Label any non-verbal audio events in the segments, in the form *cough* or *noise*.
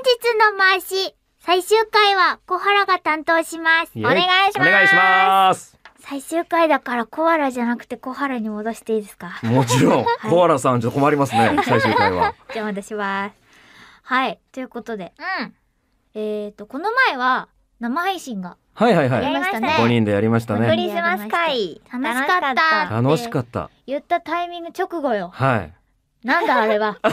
本日の回し、最終回は小原が担当します。お願いします。お願いします。最終回だからコアラじゃなくて小原に戻していいですかもちろん、はい、コアラさんちょっと困りますね *laughs* 最終回はじゃあ戻しますはいということで、うん、えっ、ー、とこの前は生配信がはいはいはい。やりましたね。5人でやりましたね。クリスマス会。楽しかった。楽しかった。言ったタイミング直後よ。はい。なんだあれは。*laughs*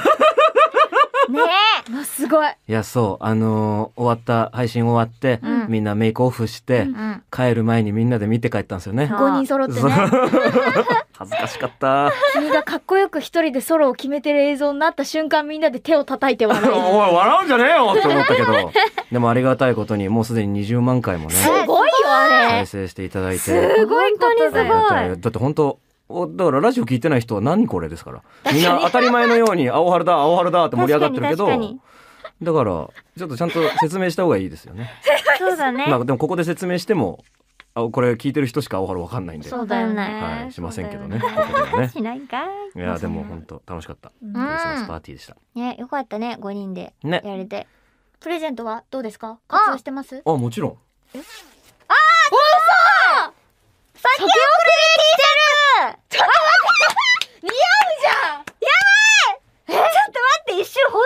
ねえ、まあ、すごいいやそうあのー終わった配信終わって、うんみんなメイクオフして、うん帰る前にみんなで見て帰ったんですよね。五人揃ってね *laughs* 恥ずかしかった。君がかっこよく一人でソロを決めてる映像になった瞬間みんなで手を叩いてお笑 *laughs* おい笑うんじゃねえよって思ったけど。でもありがたいことに、もうすでに20万回もね、すごいよあれ再生していただいて。すごいことだありがいだって本当、だからラジオ聞いてない人は何これですからみんな当たり前のように「青春だ青春だ」って盛り上がってるけどだからちょっとちゃんと説明した方がいいですよね。*laughs* そうだね、まあ、でもここで説明してもあこれ聞いてる人しか青春わかんないんでそうだよね、はい、しませんけどね、ね、しないかいやでも本当楽しかったクリスマスパーティーでしたねよかったね5人でやれて、ね、プレゼントはどうですか活用してますあもちろん本当に入れてんのか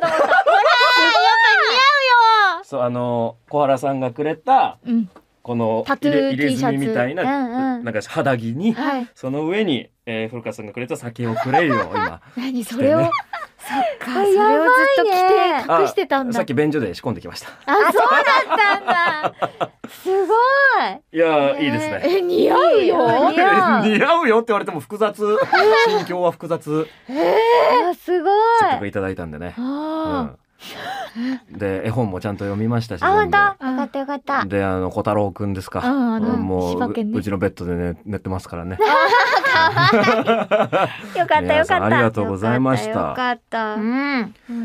と思った。ほ *laughs* ら、やっぱ似合うよ。そう、あの、小原さんがくれた、うんこの入れ入れ墨みたいな,、うんうん、なんか肌着に、はい、その上に、えー、古川さんがくれた酒をくれよ今 *laughs* 何それを、そっかそれをずっと着て隠してたんだ、ね、さっき便所で仕込んできましたあそうだったんだ *laughs* すごい。いや、いいですね。え、似合うよ。似合うよって言われても複雑。*laughs* 心境は複雑。えー、すごい。せっかくいただいたんでね。で絵本もちゃんと読みましたしあ本当よかったよかったであの小太郎くんですか、もううちのベッドで、ね、寝てますからね *laughs* よかったよかったありがとうございましたよかったうん